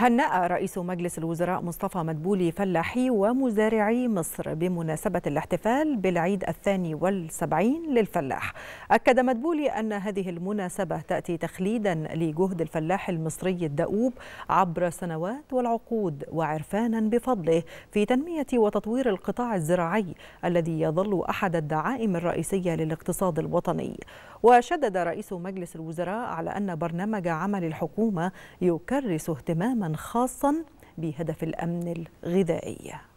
هنأ رئيس مجلس الوزراء مصطفى مدبولي فلاحي ومزارعي مصر بمناسبة الاحتفال بالعيد الثاني والسبعين للفلاح أكد مدبولي أن هذه المناسبة تأتي تخليدا لجهد الفلاح المصري الدؤوب عبر سنوات والعقود وعرفانا بفضله في تنمية وتطوير القطاع الزراعي الذي يظل أحد الدعائم الرئيسية للاقتصاد الوطني وشدد رئيس مجلس الوزراء على أن برنامج عمل الحكومة يكرس اهتماما خاصا بهدف الامن الغذائي